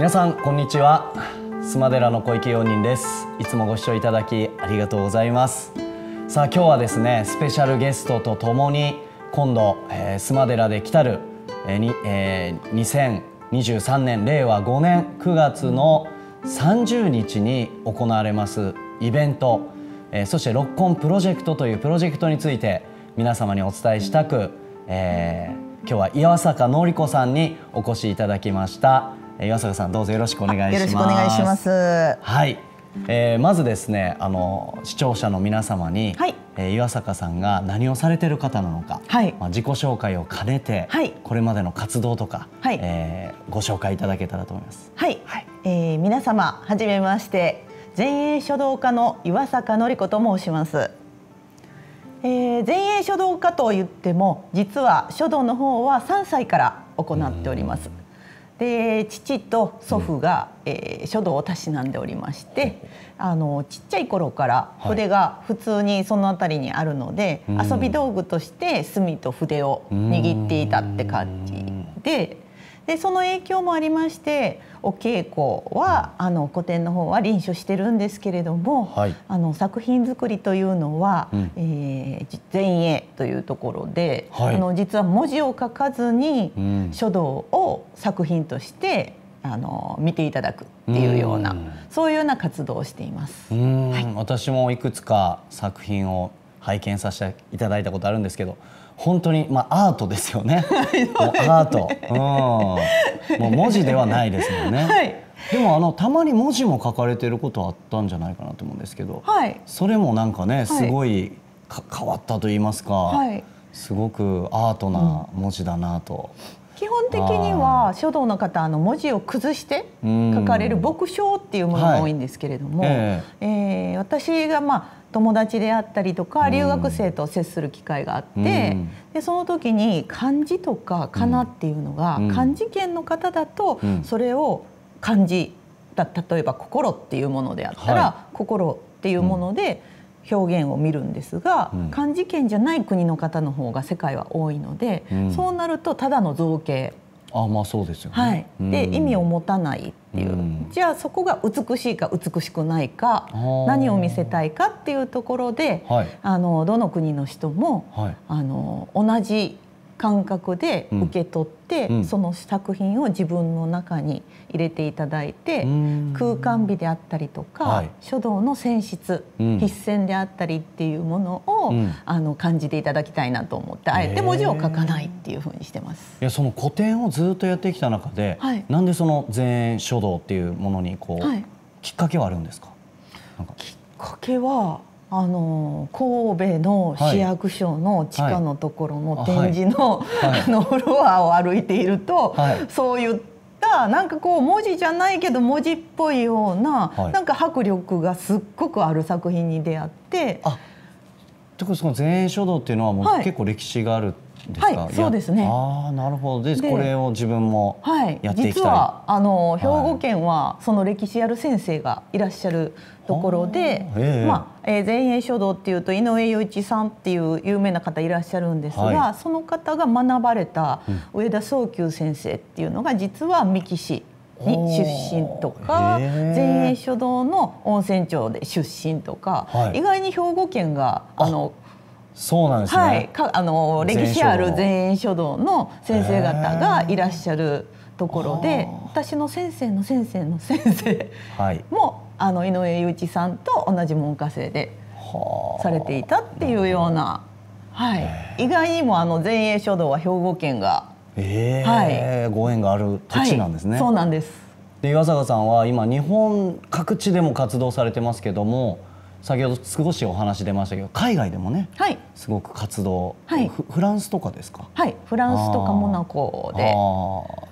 皆さんこんにちはスマデラの小池容人ですいつもご視聴いただきありがとうございますさあ今日はですねスペシャルゲストとともに今度、えー、スマデラで来たる、えーにえー、2023年令和5年9月の30日に行われますイベント、えー、そして「ロッコンプロジェクト」というプロジェクトについて皆様にお伝えしたく、えー、今日は岩坂典子さんにお越しいただきました。岩坂さんどうぞよろしくお願いします。よろしくお願いします。はい。えー、まずですねあの視聴者の皆様に、はい、えー、岩坂さんが何をされてる方なのか、はい、まあ、自己紹介を兼ねて、はい、これまでの活動とか、はい、えー、ご紹介いただけたらと思います。はい、はい、え皆様はじめまして前衛書道家の岩坂典子と申します。えー、前衛書道家と言っても実は書道の方は3歳から行っております。で父と祖父が、うん、えー、書道をたしなんでおりましてあのちっちゃい頃から筆が普通にその辺りにあるので、はい、遊び道具として墨と筆を握っていたって感じで。でその影響もありましてお稽古はあの古典の方は臨書してるんですけれども、はい、あの作品作りというのは、うん、えー、前衛というところで、はい、あの実は文字を書かずに書道を作品としてあの見ていただくっていうような、うそういうような活動をしています、はい、私もいくつか作品を拝見させていただいたことあるんですけど本当に、まあ、アートですよね もうアート、うん、もう文字ではないですもんね。はいでもあのたまに文字も書かれてることあったんじゃないかなと思うんですけど、はい、それもなんかねすごいはい、変わったと言いますか、はい、すごくアートな文字だなと、うん的には書道の方あの文字を崩して書かれる墨書っていうものが多いんですけれども、はい、えー、えー、私がまあ友達であったりとか留学生と接する機会があって、でその時に漢字とかかなっていうのが、漢字圏の方だとそれを漢字だ例えば「心」っていうものであったら「心」っていうもので表現を見るんですが、漢字圏じゃない国の方の方が世界は多いので、そうなるとただの造形あまあそうですよね、はい、で、意味を持たないっていう、うん、じゃあそこが美しいか美しくないか何を見せたいかっていうところで、はい、あのどの国の人も、はい、あの同じ感覚で受け取って、うん、その作品を自分の中に入れていただいて、うん、空間美であったりとか、はい、書道の選出、うん、筆箋であったりっていうものを、あの感じていただきたいなと思ってあえて文字を書かないっていうふうにしてます。いやその古典をずっとやってきた中で、はい、なんでその全書道っていうものにこう、はい、きっかけはあるんですか。かきっかけはあの神戸の市役所の地下のところの展示の, あのフロアを歩いていると、そういったなんかこう文字じゃないけど文字っぽいような、はなんか迫力がすっごくある作品に出会って。あってことその前衛書道っていうのはもう結構歴史があるってはい、そうですね。あなるほどです。これを自分もはい、実はあの兵庫県は、その歴史ある先生がいらっしゃるところで、まあ、え前衛書道っていうと井上陽一さんっていう有名な方いらっしゃるんですが、はい、その方が学ばれた上田宗久先生っていうのが実は三木市。に出身とか前衛書道の温泉町で出身とか、はい、意外に兵庫県があのそうなんですね、はい、かあの歴史ある全員書道の先生方がいらっしゃるところで私の先生の先生の先生も、はい、あの井上雄一さんと同じ門下生でされていたっていうような、はい、意外にもあの全衛書道は兵庫県が、えーはい、ご縁がある土地なんですね。はい、そうなんですで岩坂さんは今日本各地でも活動されてますけども先ほど少しお話出ましたけど海外でもね、はい、すごく活動、はいフ、ランスとかですかはいフランスとかモナコ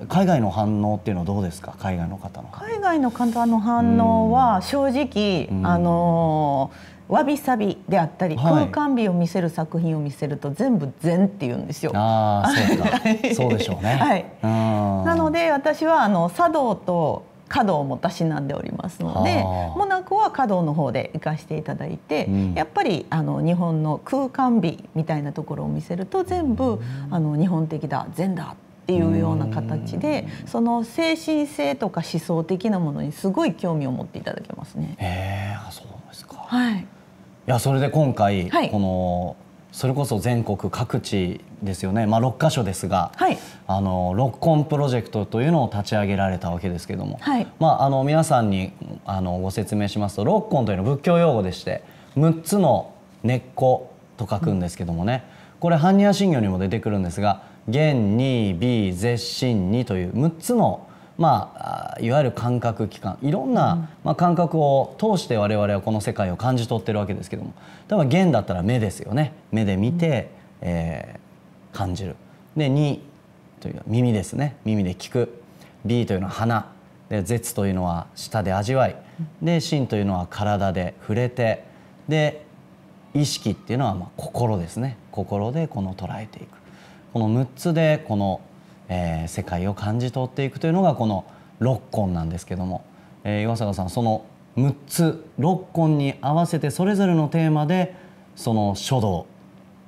で海外の反応っていうのはどうですか海外の方の海外の方の反応は正直、あのわびさびであったり、はい、空間美を見せる作品を見せると全部全って言うんですよ。ああ、そうか。そうでしょうね。はい。なので私はあの茶道と華道もたしなんでおりますのでモナコは華道の方で行かしていただいて、うん、やっぱりあの日本の空間美みたいなところを見せると全部、うん、あの日本的だ禅だっていうような形で、その精神性とか思想的なものにすごい興味を持っていただけますね。へえ、そうですか。はい。いやそれで今回、はい、このそれこそ全国各地ですよね、まあ、6か所ですが、はい、あのロッコンプロジェクトというのを立ち上げられたわけですけども、はい、まあ、あの皆さんにあのご説明しますとロッコンというのは仏教用語でして6つの根っこと書くんですけどもね、うん、これ般若心経にも出てくるんですが「元に美絶心に」という6つのまあ、いわゆる感覚器官いろんな、うん、まあ、感覚を通して我々はこの世界を感じ取ってるわけですけども例えば弦だったら目ですよね目で見て、うん、えー感じるで2というのは耳ですね耳で聞く B というのは鼻で舌というのは舌で味わいで心というのは体で触れてで意識っていうのはま心ですね心でこの捉えていくこの6つでこの、えー、世界を感じ取っていくというのがこの六根なんですけども、えー、岩坂さんその6つ六根に合わせてそれぞれのテーマでその書道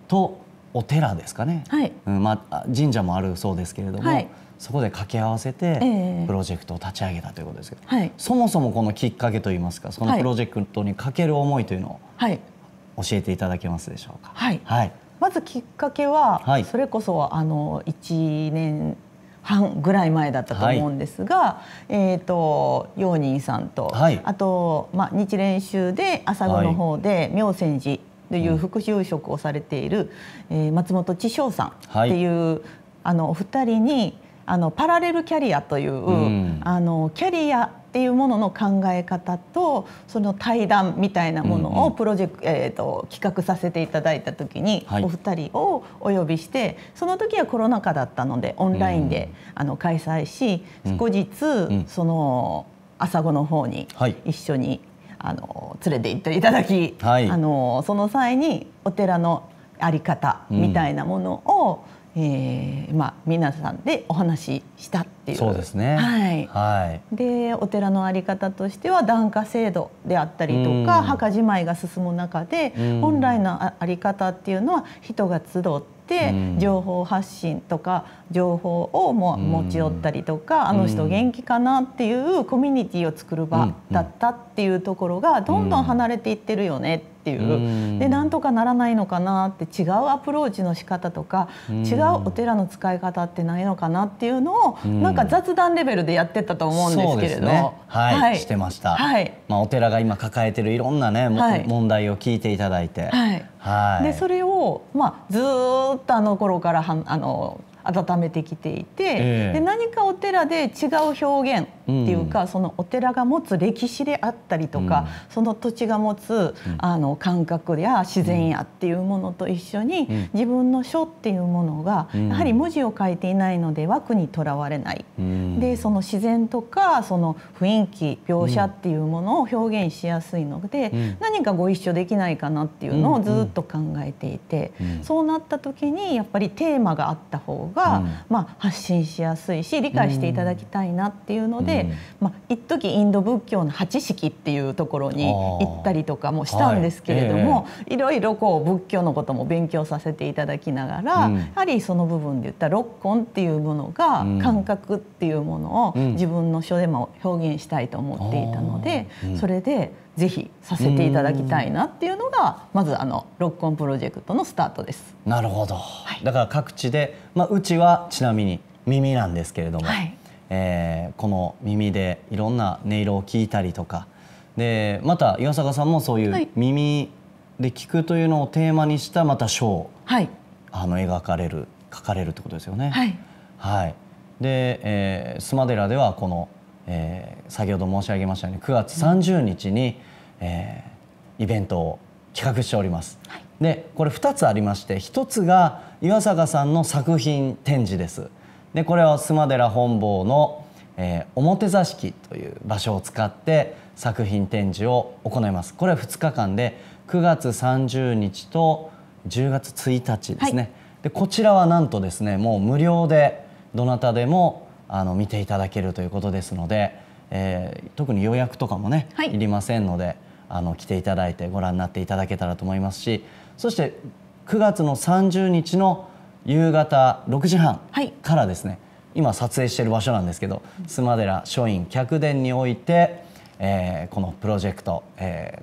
とお寺ですかね、はい、うんまあ、神社もあるそうですけれども、はい、そこで掛け合わせてプロジェクトを立ち上げたということですけど、えー、そもそもこのきっかけといいますかそのプロジェクトにかける思いというのを教えていただけますでしょうか。はい、はい、まずきっかけは、それこそあの1年半ぐらい前だったと思うんですが、はい、えっ、ー、と陽仁さんと、はい、あとまあ日蓮宗で朝子の方で、はい、明泉寺という副住職をされている、うん、えー、松本智翔さんっていう、はい、あのお二人にあのパラレルキャリアという、うん、あのキャリアっていうものの考え方とその対談みたいなものをプロジェクト、うんうん、えーと、企画させていただいた時に、はい、お二人をお呼びしてその時はコロナ禍だったのでオンラインで、うん、あの開催し後日、うん、その朝ごの方に一緒に、あの連れて行っていただき、はい、あのその際にお寺のあり方みたいなものを、うん、えー、まあ、皆さんでお話ししたっていうそうですね、はいはい、でお寺のあり方としては檀家制度であったりとか、うん、墓じまいが進む中で、うん、本来のあり方っていうのは人が集ってって情報発信とか情報をも持ち寄ったりとかあの人元気かなっていうコミュニティを作る場だったっていうところがどんどん離れていってるよねっていうでなんとかならないのかなって違うアプローチの仕方とか違うお寺の使い方ってないのかなっていうのをなんか雑談レベルでやってたと思うんですけれど、ねはい、はい、してました、はいまあ、お寺が今抱えてるいろんなね、はい、問題を聞いていただいて。はいはい、でそれを、まあ、ずっとあの頃からはあの温めてきていて、えー、で何かお寺で違う表現っていうか、うん、そのお寺が持つ歴史であったりとか、うん、その土地が持つ、あの感覚や自然やっていうものと一緒に、自分の書っていうものが、やはり文字を書いていないので枠にとらわれない、でその自然とかその雰囲気描写っていうものを表現しやすいので、何かご一緒できないかなっていうのをずっと考えていて、そうなった時にやっぱりテーマがあった方が、まあ、発信しやすいし理解していただきたいなっていうので、で、まあ、一時インド仏教の八式っていうところに行ったりとかもしたんですけれども、はいえー、いろいろこう仏教のことも勉強させていただきながら、うん、やはりその部分で言った六根っていうものが、感覚っていうものを自分の書でも表現したいと思っていたので、それでぜひさせていただきたいなっていうのがまずあのロックオンプロジェクトのスタートです。なるほど、はい、だから各地で、まあ、うちはちなみに耳なんですけれども、はい、えー、この耳でいろんな音色を聞いたりとかでまた岩坂さんもそういう耳で聞くというのをテーマにしたまた書を、はい、あの描かれる書かれるってことですよね。はい、はい、で、えー、スマデラではこの、えー、先ほど申し上げましたように9月30日に、うん、えー、イベントを企画しております。はい、でこれ2つありまして1つが岩坂さんの作品展示です。でこれは須磨寺本坊の、えー、表座敷という場所を使って作品展示を行いますこれは2日間で9月30日と10月1日ですね、はい、でこちらはなんとですねもう無料でどなたでもあの見ていただけるということですので、えー、特に予約とかもね、はい、いりませんのであの来ていただいてご覧になっていただけたらと思いますしそして9月の30日の夕方6時半からですね、はい、今撮影している場所なんですけど須磨寺書院客殿において、えー、このプロジェクト、えー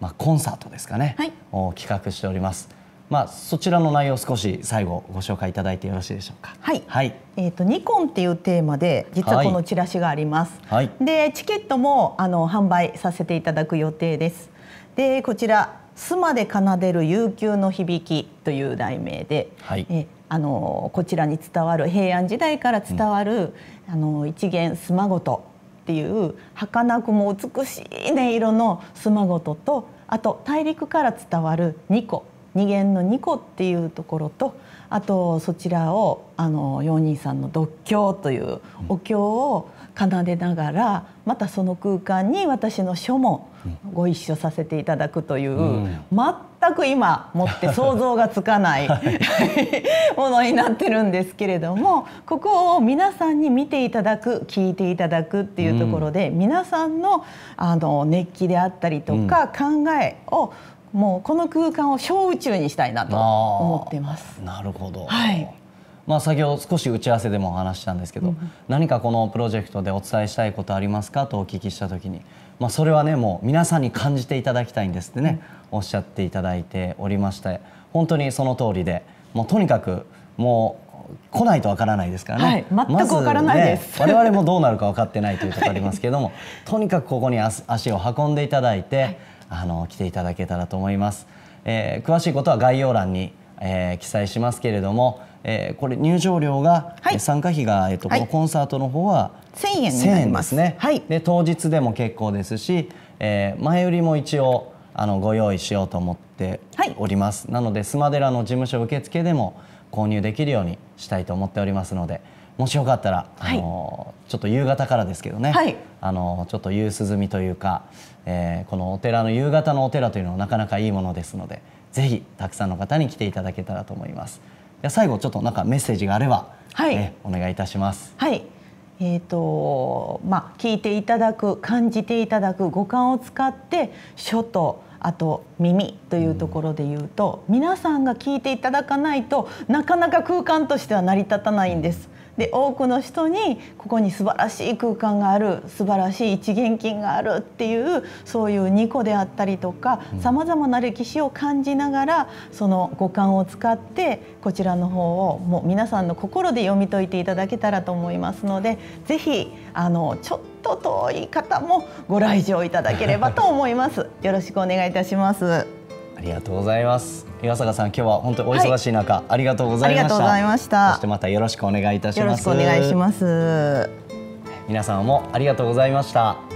まあ、コンサートですかね、はい、を企画しております。まあ、そちらの内容を少し最後ご紹介いただいてよろしいでしょうか。はい。はい、えっ、ー、とニコンっていうテーマで実はこのチラシがあります。はい、でチケットもあの販売させていただく予定です。でこちら須磨で奏でる悠久の響きという題名で、はい、えあのこちらに伝わる平安時代から伝わる、うん、あの一元須磨ごとっていう儚くも美しい音色の須磨ごととあと大陸から伝わる二個二弦の二個っていうところとあとそちらをあの四人さんの独経というお経を奏でながらまたその空間に私の書もご一緒させていただくという、うん、全く今もって想像がつかないはい、ものになってるんですけれどもここを皆さんに見ていただく聞いていただくっていうところで、うん、皆さんのあの熱気であったりとか、考えをもうこの空間を小宇宙にしたいなと思ってます。なるほど、はいまあ、先ほど少し打ち合わせでもお話したんですけど、うん、何かこのプロジェクトでお伝えしたいことありますかとお聞きした時に、まあ、それはねもう皆さんに感じていただきたいんですってね、うん、おっしゃっていただいておりまして本当にその通りでもうとにかくもう来ないとわからないですからね、はい、全くわからないです、ね、我々もどうなるか分かってないというところありますけれども、はい、とにかくここに足を運んでいただいて、はい、あの来ていただけたらと思います、えー、詳しいことは概要欄にえー、記載しますけれども、えー、これ入場料が、はい、参加費が、えーと、このコンサートの方は1000円にですね、はい、で当日でも結構ですし、えー、前売りも一応あのご用意しようと思っております、なのでスマデラの事務所受付でも購入できるようにしたいと思っておりますのでもしよかったら、あのちょっと夕方からですけどね、あのちょっと夕涼みというか、えー、このお寺の夕方のお寺というのはなかなかいいものですのでぜひたくさんの方に来ていただけたらと思います。で最後ちょっとなんかメッセージがあれば、はい、お願いいたします。はい。えーとまあ、聞いていただく感じていただく五感を使って書とあと耳というところで言うと、皆さんが聞いていただかないとなかなか空間としては成り立たないんです。で多くの人にここに素晴らしい空間がある素晴らしい一元金があるっていうそういう2個であったりとかさまざまな歴史を感じながらその五感を使ってこちらの方をもう皆さんの心で読み解いていただけたらと思いますので是非あのちょっと遠い方もご来場いただければと思います。よろしくお願いいたします。ありがとうございます。岩坂さん、今日は本当お忙しい中、はい、ありがとうございました。ありがとうございました。そしてまたよろしくお願いいたします。よろしくお願いします。皆さんもありがとうございました。